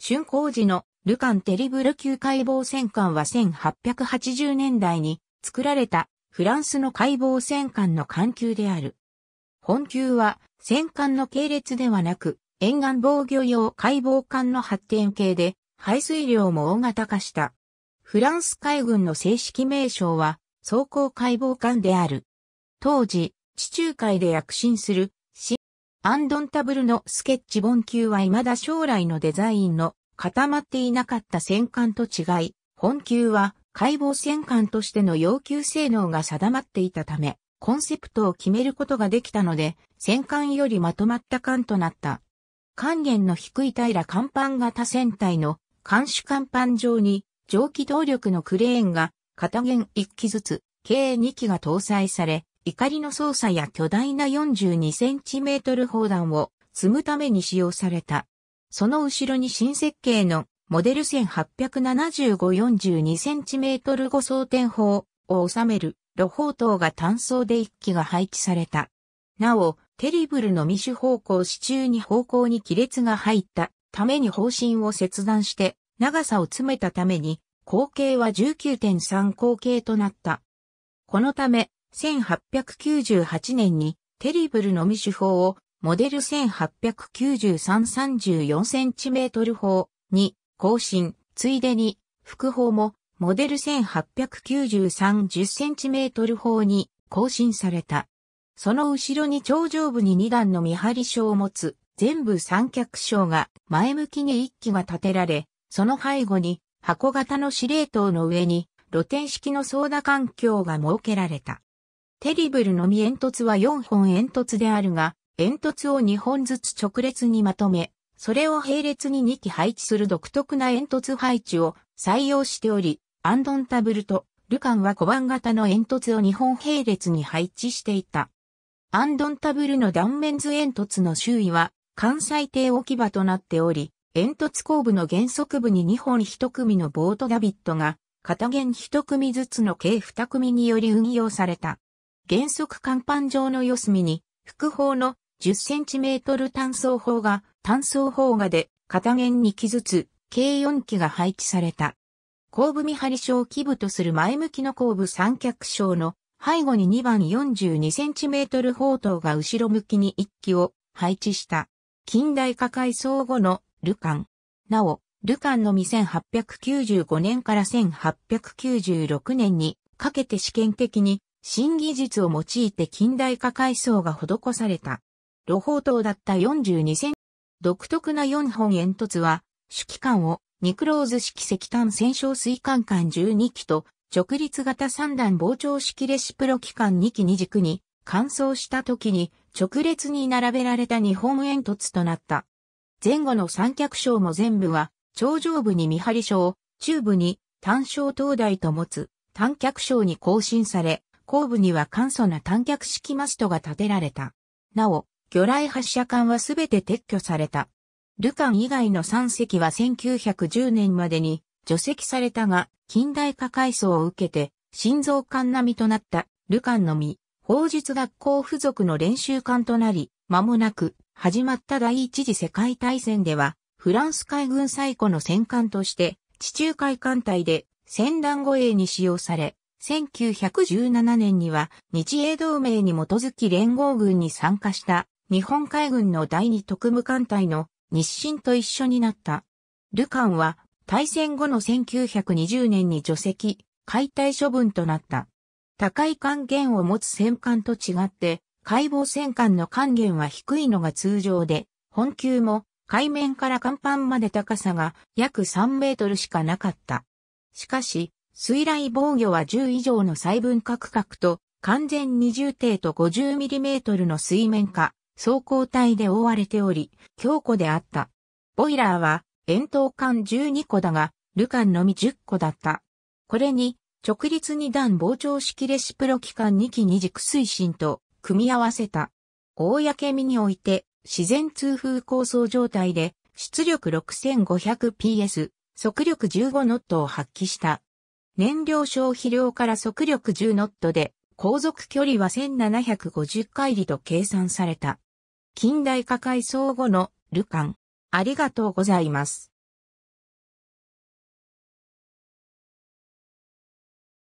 春光寺のルカンテリブル級解剖戦艦は1880年代に作られたフランスの解剖戦艦の艦級である。本級は戦艦の系列ではなく沿岸防御用解剖艦の発展系で排水量も大型化した。フランス海軍の正式名称は装甲解剖艦である。当時、地中海で躍進するアンドンタブルのスケッチ本級は未だ将来のデザインの固まっていなかった戦艦と違い、本級は解剖戦艦としての要求性能が定まっていたため、コンセプトを決めることができたので、戦艦よりまとまった艦となった。還元の低い平甲板型船体の艦首甲板上に蒸気動力のクレーンが片弦1機ずつ計2機が搭載され、怒りの操作や巨大な 42cm 砲弾を積むために使用された。その後ろに新設計のモデル 1875-42cm 5装填砲を収める露砲塔が単装で1機が配置された。なお、テリブルの未種方向支柱に方向に亀裂が入ったために方針を切断して長さを詰めたために口径は19.3口径となった。このため、1898年にテリブルの未手法をモデル 1893-34cm 法に更新、ついでに副法もモデル 1893-10cm 法に更新された。その後ろに頂上部に2段の見張り章を持つ全部三脚章が前向きに一機が建てられ、その背後に箱型の司令塔の上に露天式の操舵環境が設けられた。テリブルのみ煙突は4本煙突であるが、煙突を2本ずつ直列にまとめ、それを並列に2機配置する独特な煙突配置を採用しており、アンドンタブルとルカンは小判型の煙突を2本並列に配置していた。アンドンタブルの断面図煙突の周囲は関西低置き場となっており、煙突後部の原則部に2本1組のボートダビットが、片弦1組ずつの計2組により運用された。原則甲板状の四隅に、複砲の 10cm 単装砲が、単装砲がで、片弦2機ずつ、計4機が配置された。後部見張り小基部とする前向きの後部三脚小の背後に2番 42cm 砲塔が後ろ向きに1機を配置した。近代化改装後のルカン。なお、ルカンの2 8 9 5年から1896年にかけて試験的に新技術を用いて近代化改装が施された。露宝塔だった42セン独特な4本煙突は、主機関をニクローズ式石炭戦勝水管管12機と直立型3段膨張式レシプロ機関2機二軸に乾燥した時に直列に並べられた2本煙突となった。前後の三脚章も全部は、頂上部に見張り章、中部に単章灯台と持つ単脚章に更新され、後部には簡素な短脚式マストが建てられた。なお、魚雷発射管はすべて撤去された。ルカン以外の3隻は1910年までに除籍されたが、近代化改装を受けて、心臓艦並みとなったルカンのみ、法術学校付属の練習艦となり、間もなく始まった第一次世界大戦では、フランス海軍最古の戦艦として、地中海艦隊で戦乱護衛に使用され、1917年には日英同盟に基づき連合軍に参加した日本海軍の第二特務艦隊の日清と一緒になった。ルカンは大戦後の1920年に除籍、解体処分となった。高い還元を持つ戦艦と違って、解剖戦艦の還元は低いのが通常で、本級も海面から甲板まで高さが約3メートルしかなかった。しかし、水雷防御は10以上の細分角角と完全20程と 50mm の水面下、走行体で覆われており、強固であった。ボイラーは、円筒管12個だが、ルカンのみ10個だった。これに、直立2段膨張式レシプロ機関2機二軸推進と組み合わせた。公身において、自然通風構想状態で、出力 6500PS、速力15ノットを発揮した。燃料消費量から速力10ノットで、航続距離は1750回里と計算された。近代化改装後のルカン。ありがとうございます。